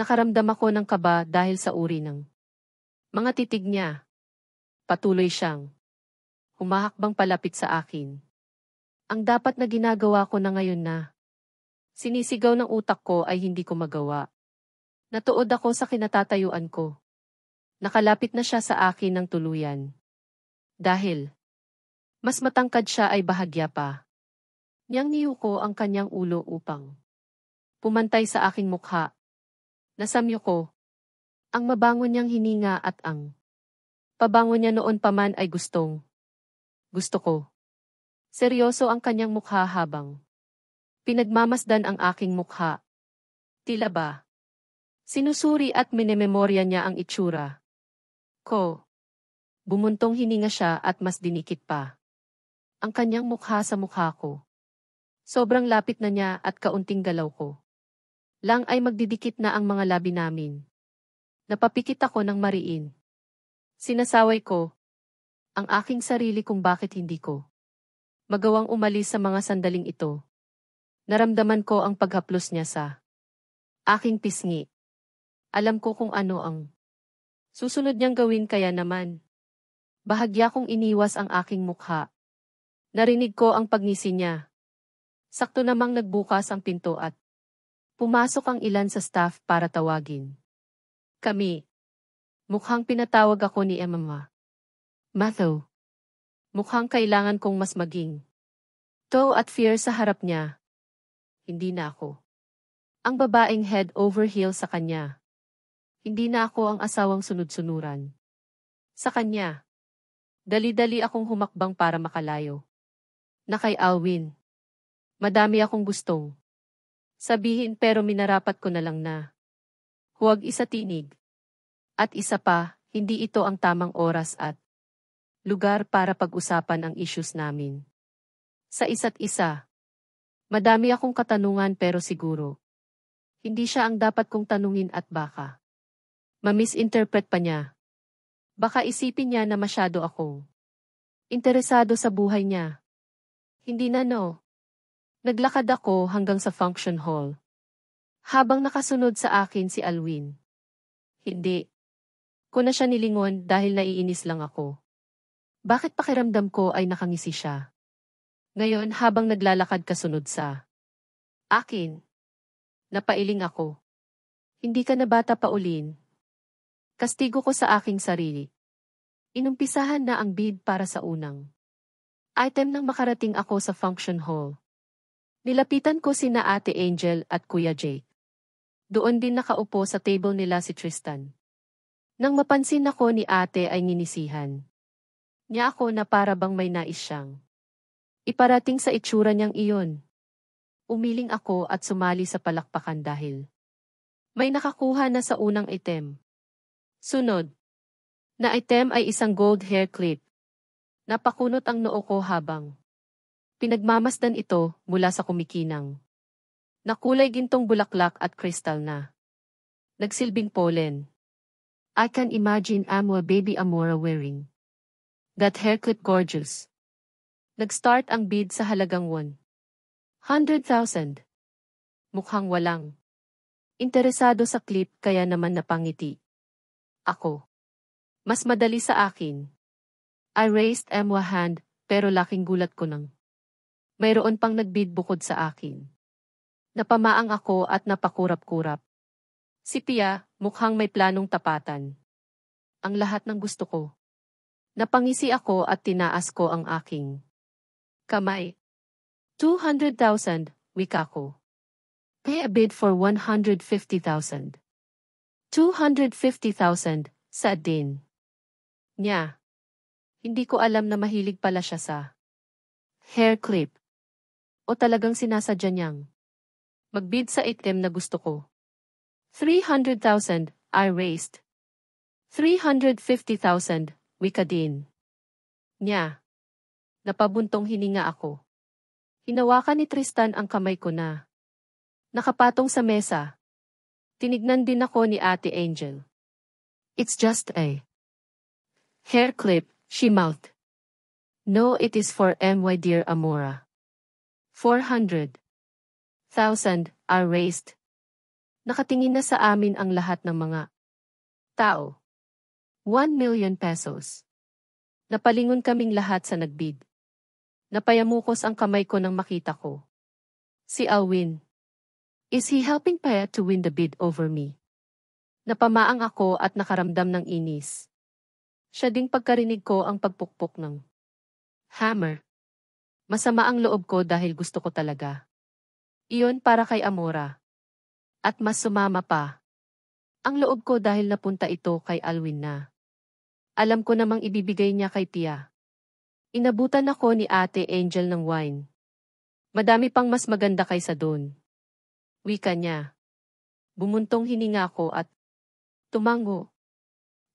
Nakaramdam ako ng kaba dahil sa uri ng mga titig niya. Patuloy siyang humahakbang palapit sa akin. Ang dapat na ginagawa ko na ngayon na sinisigaw ng utak ko ay hindi ko magawa. Natuod ako sa kinatatayuan ko. Nakalapit na siya sa akin ng tuluyan. Dahil mas matangkad siya ay bahagya pa. Niyang niyo ko ang kanyang ulo upang pumantay sa aking mukha. Nasamyo ko. Ang mabango niyang hininga at ang pabango niya noon pa man ay gustong. Gusto ko. Seryoso ang kanyang mukha habang pinagmamasdan ang aking mukha. Tila ba? Sinusuri at minememorya niya ang itsura. Ko. Bumuntong hininga siya at mas dinikit pa. Ang kanyang mukha sa mukha ko. Sobrang lapit na niya at kaunting galaw ko lang ay magdidikit na ang mga labi namin. Napapikit ako ng mariin. Sinasaway ko ang aking sarili kung bakit hindi ko magawang umalis sa mga sandaling ito. Naramdaman ko ang paghaplos niya sa aking pisngi. Alam ko kung ano ang susunod niyang gawin kaya naman. Bahagya kong iniwas ang aking mukha. Narinig ko ang pagngisi niya. Sakto namang nagbukas ang pinto at Pumasok ang ilan sa staff para tawagin. Kami. Mukhang pinatawag ako ni Emma. Matho. Mukhang kailangan kong mas maging. To at fear sa harap niya. Hindi na ako. Ang babaeng head over heel sa kanya. Hindi na ako ang asawang sunod-sunuran. Sa kanya. Dali-dali akong humakbang para makalayo. Na kay Alwin. Madami akong gustong. Sabihin pero minarapat ko na lang na. Huwag isa tinig. At isa pa, hindi ito ang tamang oras at lugar para pag-usapan ang issues namin. Sa isa't isa. Madami akong katanungan pero siguro. Hindi siya ang dapat kong tanungin at baka. Mamisinterpret pa niya. Baka isipin niya na masyado akong interesado sa buhay niya. Hindi na no. Naglakad ako hanggang sa function hall. Habang nakasunod sa akin si Alwin. Hindi. Ko na siya nilingon dahil naiinis lang ako. Bakit pakiramdam ko ay nakangisi siya? Ngayon habang naglalakad kasunod sa akin, napailing ako. Hindi ka na bata pa ulin. Kastigo ko sa aking sarili. Inumpisahan na ang bid para sa unang item nang makarating ako sa function hall. Nilapitan ko sina Ate Angel at Kuya Jake. Doon din nakaupo sa table nila si Tristan. Nang mapansin ako ni ate ay nginisihan. Niya ako na para bang may nais siyang. Iparating sa itsura niyang iyon. Umiling ako at sumali sa palakpakan dahil may nakakuha na sa unang item. Sunod na item ay isang gold hair clip. Napakunot ang noo ko habang Pinagmamasdan ito mula sa kumikinang. Nakulay gintong bulaklak at kristal na. Nagsilbing pollen. I can imagine Amwa baby Amora wearing. That haircut gorgeous. Nag-start ang bid sa halagang 100,000. Mukhang walang. Interesado sa clip kaya naman napangiti. Ako. Mas madali sa akin. I raised Emwa hand pero laking gulat ko nang mayroon pang nagbid bukod sa akin. Napamaang ako at napakurap-kurap. Si Pia, mukhang may planong tapatan. Ang lahat ng gusto ko. Napangisi ako at tinaas ko ang aking kamay. 200,000, wika ko. Pay a bid for 150,000. 250,000, sa din. Nya. Hindi ko alam na mahilig pala siya sa hair clip o talagang sinasadya niyang magbid sa item na gusto ko. 300,000, I raised. 350,000, wika din. Nya. Napabuntong hininga ako. Hinawakan ni Tristan ang kamay ko na. Nakapatong sa mesa. Tinignan din ako ni Ate Angel. It's just a hair clip, she mouthed. No, it is for MY dear Amora. 400,000 are raised. Nakatingin na sa amin ang lahat ng mga tao. 1 million pesos. Napalingon kaming lahat sa nagbid. Napayamukos ang kamay ko nang makita ko. Si Alwin. Is he helping Paya to win the bid over me? Napamaang ako at nakaramdam ng inis. Siya ding pagkarinig ko ang pagpukpok ng hammer. Masama ang loob ko dahil gusto ko talaga. Iyon para kay Amora. At mas sumama pa. Ang loob ko dahil napunta ito kay Alwin na. Alam ko namang ibibigay niya kay Tia. Inabutan ako ni Ate Angel ng wine. Madami pang mas maganda kaysa doon. Wika niya. Bumuntong hininga ko at tumango.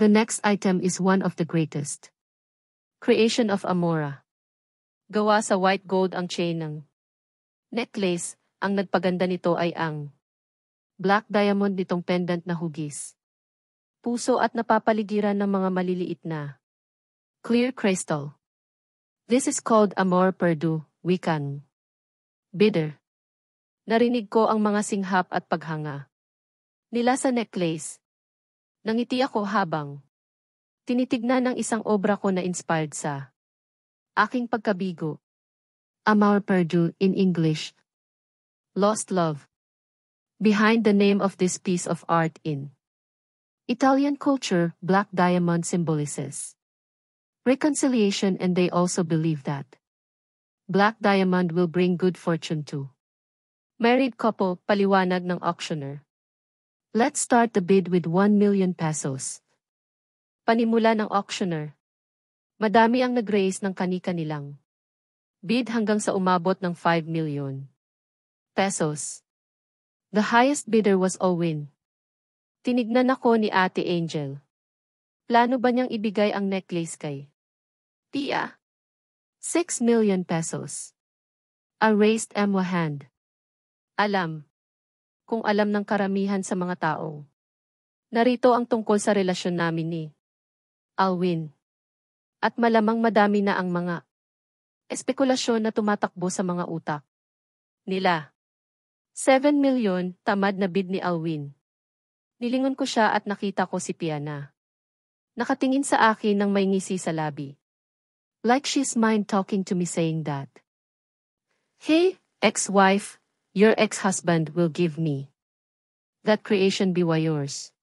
The next item is one of the greatest. Creation of Amora. Gawa sa white gold ang chain ng necklace, ang nagpaganda nito ay ang black diamond nitong pendant na hugis. Puso at napapaligiran ng mga maliliit na clear crystal. This is called Amor Perdu, Wikan. Bitter. Narinig ko ang mga singhap at paghanga nila sa necklace. Nangiti ako habang tinitigna ng isang obra ko na inspired sa Aking Pagkabigo. Amour Perdu in English. Lost Love. Behind the name of this piece of art in Italian culture, black diamond symbolizes reconciliation and they also believe that black diamond will bring good fortune to married couple, paliwanag ng auctioneer. Let's start the bid with 1 million pesos. Panimula ng auctioneer. Madami ang nag-raise ng kani-kanilang bid hanggang sa umabot ng 5 million pesos. The highest bidder was Owen. Tinignan ako ni Ate Angel. Plano ba niyang ibigay ang necklace kay Tia? 6 million pesos. A raised Emwa hand. Alam. Kung alam ng karamihan sa mga taong. Narito ang tungkol sa relasyon namin ni Alwin at malamang madami na ang mga espekulasyon na tumatakbo sa mga utak nila. 7 milyon, tamad na bid ni Alwin. Nilingon ko siya at nakita ko si Piana. Nakatingin sa akin ng may ngisi sa labi. Like she's mind talking to me saying that. Hey, ex-wife, your ex-husband will give me. That creation be yours.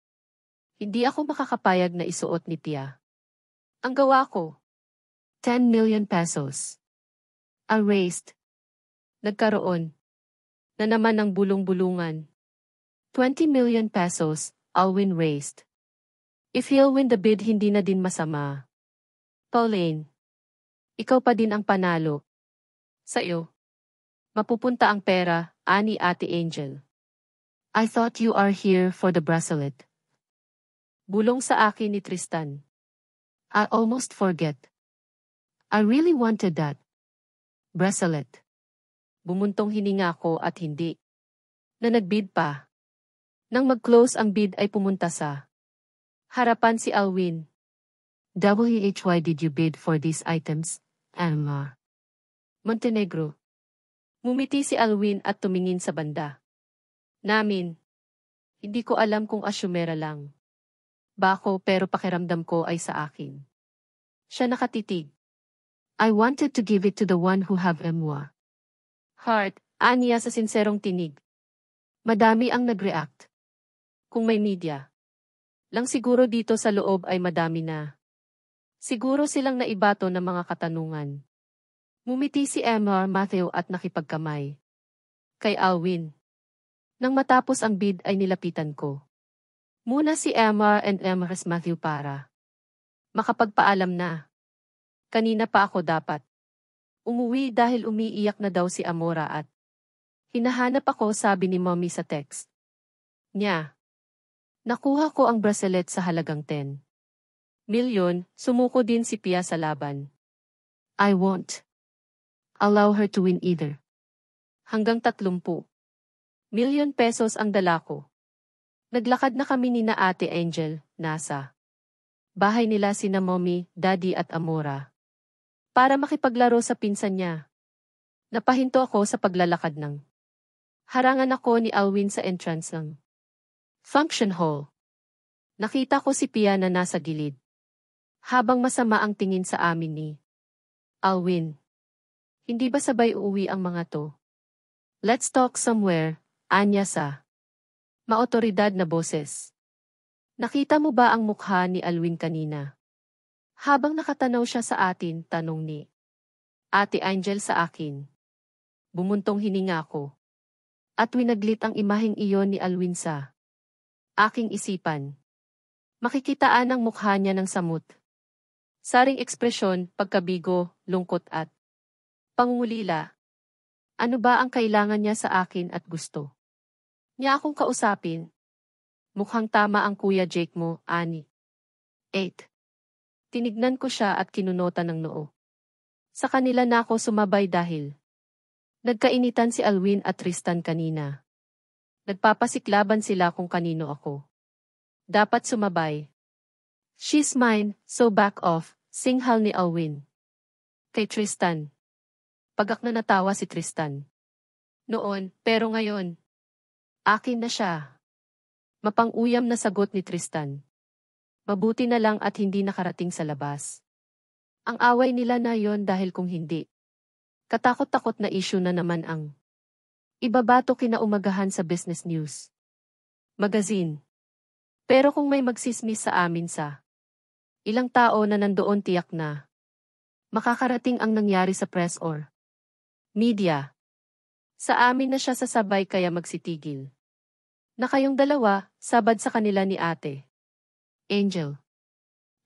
Hindi ako makakapayag na isuot ni Tia. Ang gawa ko. 10 million pesos. Ang raised. Nagkaroon. Na naman ng bulong-bulungan. 20 million pesos, Alwin raised. If he'll win the bid hindi na din masama. Pauline. Ikaw pa din ang panalo. Sa iyo. Mapupunta ang pera, ani Ate Angel. I thought you are here for the bracelet. Bulong sa akin ni Tristan. I almost forget. I really wanted that. Bracelet. Bumuntong hininga ko at hindi. Na nagbid pa. Nang mag-close ang bid ay pumunta sa harapan si Alwin. WHY did you bid for these items, Alma? Montenegro. Mumiti si Alwin at tumingin sa banda. Namin. Hindi ko alam kung asyumera lang. Bako pero pakiramdam ko ay sa akin. Siya nakatitig. I wanted to give it to the one who have emwa. Heart, aniya sa sinserong tinig. Madami ang nagreact. Kung may media. Lang siguro dito sa loob ay madami na. Siguro silang naibato ng mga katanungan. Mumiti si M.R. Matthew at nakipagkamay. Kay Alwin. Nang matapos ang bid ay nilapitan ko. Muna si Emma and Emma Matthew para. Makapagpaalam na. Kanina pa ako dapat. Umuwi dahil umiiyak na daw si Amora at hinahanap ako sabi ni mommy sa text. Nya. Nakuha ko ang bracelet sa halagang 10. Milyon, sumuko din si Pia sa laban. I won't. Allow her to win either. Hanggang 30. Milyon pesos ang dala ko. Naglakad na kami ni na Ate Angel, nasa bahay nila sina Mommy, Daddy at Amora. Para makipaglaro sa pinsan niya. Napahinto ako sa paglalakad ng harangan ako ni Alwin sa entrance ng function hall. Nakita ko si Pia na nasa gilid. Habang masama ang tingin sa amin ni Alwin. Hindi ba sabay uuwi ang mga to? Let's talk somewhere, Anya sa Maotoridad na boses. Nakita mo ba ang mukha ni Alwin kanina? Habang nakatanaw siya sa atin, tanong ni Ate Angel sa akin. Bumuntong hininga ko. At winaglit ang imaheng iyon ni Alwin sa aking isipan. Makikitaan ang mukha niya ng samot. Saring ekspresyon, pagkabigo, lungkot at pangungulila. Ano ba ang kailangan niya sa akin at gusto? niya akong kausapin. Mukhang tama ang kuya Jake mo, Ani. 8. Tinignan ko siya at kinunota ng noo. Sa kanila na ako sumabay dahil nagkainitan si Alwin at Tristan kanina. Nagpapasiklaban sila kung kanino ako. Dapat sumabay. She's mine, so back off, singhal ni Alwin. Kay Tristan. Pagak na natawa si Tristan. Noon, pero ngayon, Akin na siya. Mapanguyam na sagot ni Tristan. Mabuti na lang at hindi nakarating sa labas. Ang away nila na yon dahil kung hindi. Katakot-takot na issue na naman ang ibabato kinaumagahan sa business news. Magazine. Pero kung may magsismis sa amin sa ilang tao na nandoon tiyak na makakarating ang nangyari sa press or media. Sa amin na siya sasabay kaya magsitigil na kayong dalawa, sabad sa kanila ni ate. Angel.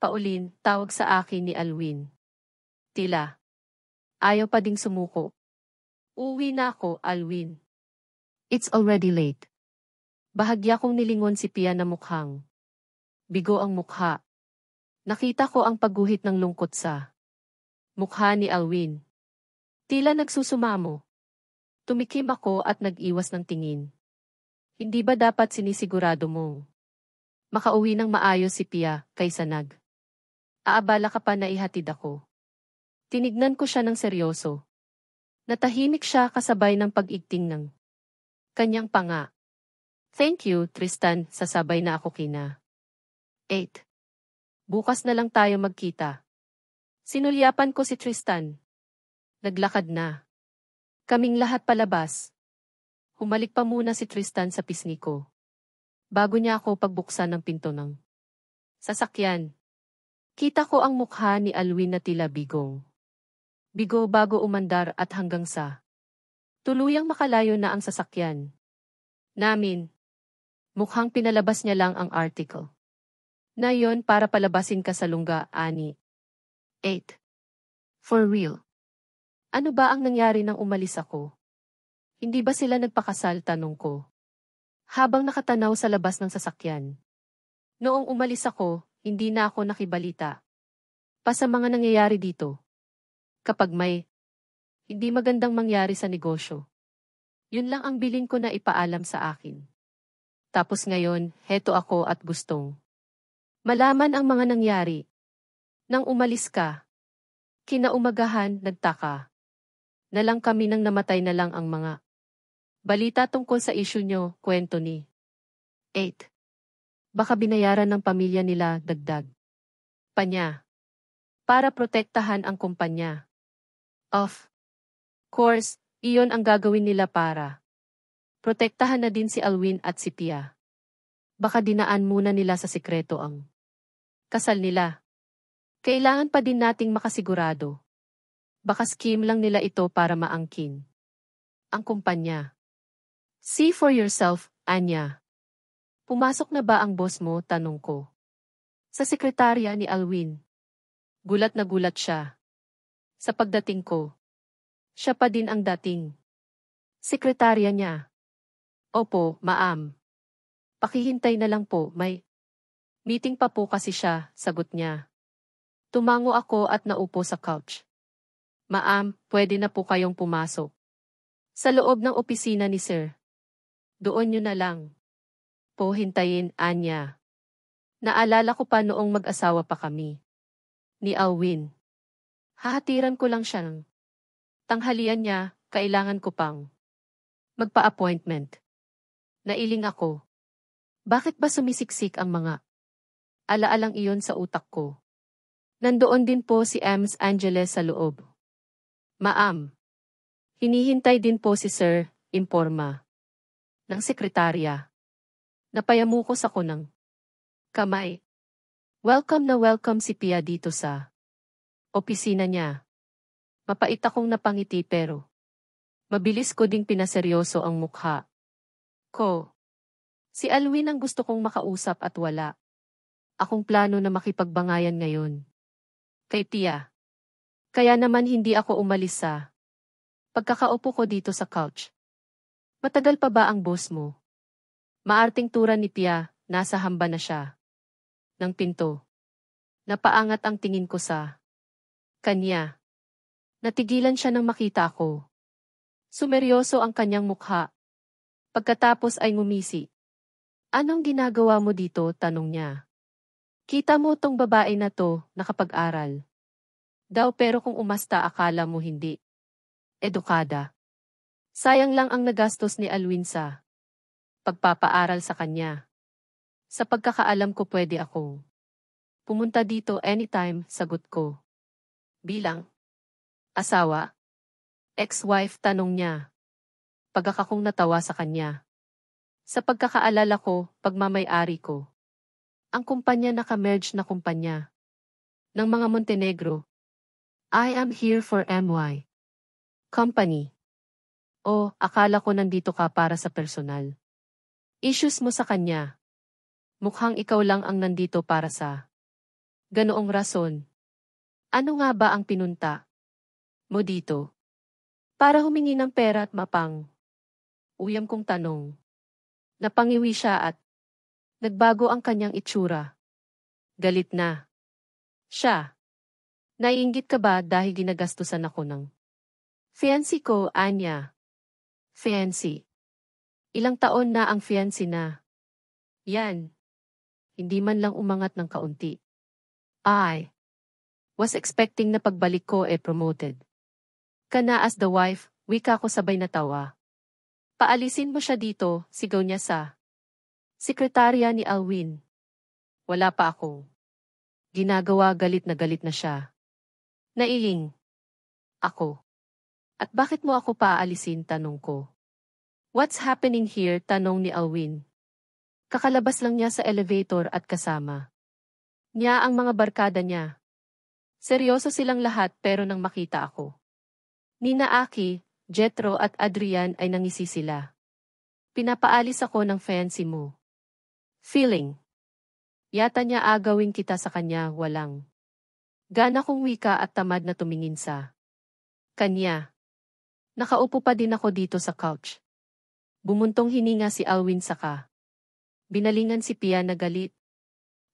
Pauline, tawag sa akin ni Alwin. Tila. Ayaw pa ding sumuko. Uwi na ako, Alwin. It's already late. Bahagya kong nilingon si Pia na mukhang. Bigo ang mukha. Nakita ko ang pagguhit ng lungkot sa mukha ni Alwin. Tila nagsusumamo. Tumikim ako at nag-iwas ng tingin. Hindi ba dapat sinisigurado mong makauwi ng maayos si Pia kaysa nag aabala ka pa na ihatid ako? Tinignan ko siya ng seryoso. Natahimik siya kasabay ng pag-igting ng kanyang panga. Thank you, Tristan, sasabay na ako kina. 8. Bukas na lang tayo magkita. Sinulyapan ko si Tristan. Naglakad na. Kaming lahat palabas. Umalik pa muna si Tristan sa pisngi ko. Bago niya ako pagbuksan ng pinto ng sasakyan. Kita ko ang mukha ni Alwin na tila bigong. Bigo bago umandar at hanggang sa tuluyang makalayo na ang sasakyan. Namin. Mukhang pinalabas niya lang ang article. Na yon para palabasin ka sa lungga, ani. 8. For real. Ano ba ang nangyari nang umalis ako? Hindi ba sila nagpakasal tanong ko? Habang nakatanaw sa labas ng sasakyan. Noong umalis ako, hindi na ako nakibalita. Pa sa mga nangyayari dito. Kapag may hindi magandang mangyari sa negosyo. Yun lang ang bilin ko na ipaalam sa akin. Tapos ngayon, heto ako at gustong. Malaman ang mga nangyari. Nang umalis ka, kinaumagahan, nagtaka. Nalang kami nang namatay na lang ang mga Balita tungkol sa isyu nyo, kwento ni. 8. Baka binayaran ng pamilya nila, dagdag. Panya. Para protektahan ang kumpanya. Of course, iyon ang gagawin nila para. Protektahan na din si Alwin at si Pia. Baka dinaan muna nila sa sikreto ang kasal nila. Kailangan pa din nating makasigurado. Baka scheme lang nila ito para maangkin. Ang kumpanya. See for yourself, Anya. Pumasok na ba ang boss mo, tanong ko. Sa sekretarya ni Alwin. Gulat na gulat siya. Sa pagdating ko. Siya pa din ang dating. Sekretarya niya. Opo, maam. Pakihintay na lang po, may. Meeting pa po kasi siya, sagot niya. Tumango ako at naupo sa couch. Maam, pwede na po kayong pumasok. Sa loob ng opisina ni Sir. Doon nyo na lang. Po hintayin, Anya. Naalala ko pa noong mag-asawa pa kami. Ni Alwin. Hahatiran ko lang siya ng tanghalian niya, kailangan ko pang magpa-appointment. Nailing ako. Bakit ba sumisiksik ang mga alaalang iyon sa utak ko? Nandoon din po si Ms. Angeles sa loob. Maam. Hinihintay din po si Sir, Informa ng sekretarya. Napayamukos ako ng kamay. Welcome na welcome si Pia dito sa opisina niya. Mapait akong napangiti pero mabilis ko ding pinaseryoso ang mukha. Ko. Si Alwin ang gusto kong makausap at wala. Akong plano na makipagbangayan ngayon. Kay Tia. Kaya naman hindi ako umalis sa pagkakaupo ko dito sa couch. Matagal pa ba ang boss mo? Maarting tura ni Pia, nasa hamba na siya. Nang pinto. Napaangat ang tingin ko sa kanya. Natigilan siya nang makita ko. Sumeryoso ang kanyang mukha. Pagkatapos ay ngumisi. Anong ginagawa mo dito? Tanong niya. Kita mo tong babae na to, nakapag-aral. Daw pero kung umasta akala mo hindi. Edukada. Sayang lang ang nagastos ni Alwin sa pagpapaaral sa kanya. Sa pagkakaalam ko pwede akong pumunta dito anytime, sagot ko. Bilang asawa, ex-wife tanong niya. Pagkakakong natawa sa kanya. Sa pagkakaalala ko, pagmamayari ko. Ang kumpanya na kamerge na kumpanya ng mga Montenegro. I am here for MY Company. Oh, akala ko nandito ka para sa personal. Issues mo sa kanya. Mukhang ikaw lang ang nandito para sa... Ganoong rason. Ano nga ba ang pinunta? Mo dito. Para humingi ng pera at mapang. Uyam kong tanong. Napangiwi siya at... Nagbago ang kanyang itsura. Galit na. Siya. Naiingit ka ba dahil ginagastusan ako ng... Fiancé ko, Anya. Fiancé. Ilang taon na ang fiancé na. Yan. Hindi man lang umangat ng kaunti. I was expecting na pagbalik ko e eh promoted. Kana as the wife, wika ko sabay natawa. Paalisin mo siya dito, sigaw niya sa sekretarya ni Alwin. Wala pa ako. Ginagawa galit na galit na siya. Nailing. Ako. At bakit mo ako paaalisin tanong ko. What's happening here tanong ni Alwin. Kakalabas lang niya sa elevator at kasama. Niya ang mga barkada niya. Seryoso silang lahat pero nang makita ako. Nina Aki, Jetro at Adrian ay nangisi sila. Pinapaalis ako ng fancy mo. Feeling. Yata niya agawin kita sa kanya, walang. Gana kong wika at tamad na tumingin sa kanya. Nakaupo pa din ako dito sa couch. Bumuntong hininga si Alwin saka. Binalingan si Pia na galit.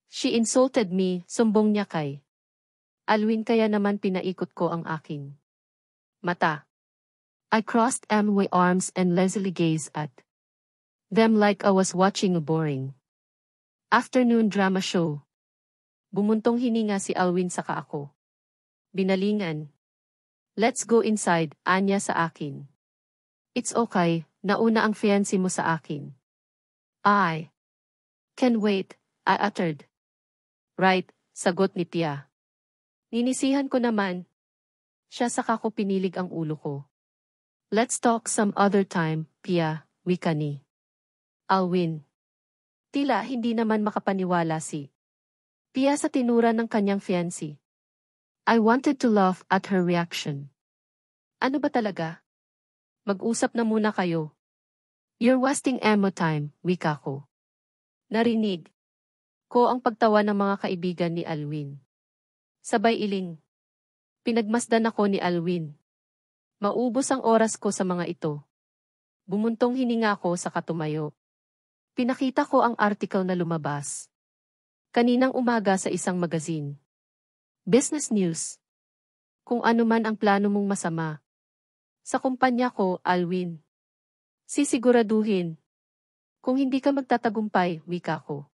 She insulted me, sumbong niya kay. Alwin kaya naman pinaikot ko ang akin. mata. I crossed my arms and lazily gazed at them like I was watching a boring afternoon drama show. Bumuntong hininga si Alwin saka ako. Binalingan. Let's go inside, anya sa akin. It's okay, nauna ang fiancé mo sa akin. I can wait, I uttered. Right, sagot ni Tia. Ninisihan ko naman. Siya saka ko pinilig ang ulo ko. Let's talk some other time, Pia, wika ni. Alwin. Tila hindi naman makapaniwala si Pia sa tinura ng kanyang fiancé. I wanted to laugh at her reaction. Ano ba talaga? Mag-usap na muna kayo. You're wasting emo time, wika ko. Narinig ko ang pagtawa ng mga kaibigan ni Alwin. Sabay iling. Pinagmasdan ako ni Alwin. Maubos ang oras ko sa mga ito. Bumuntong hininga ko sa katumayo. Pinakita ko ang article na lumabas. Kaninang umaga sa isang magazine. Business News Kung ano man ang plano mong masama. Sa kumpanya ko, Alwin. Sisiguraduhin. Kung hindi ka magtatagumpay, wika ko.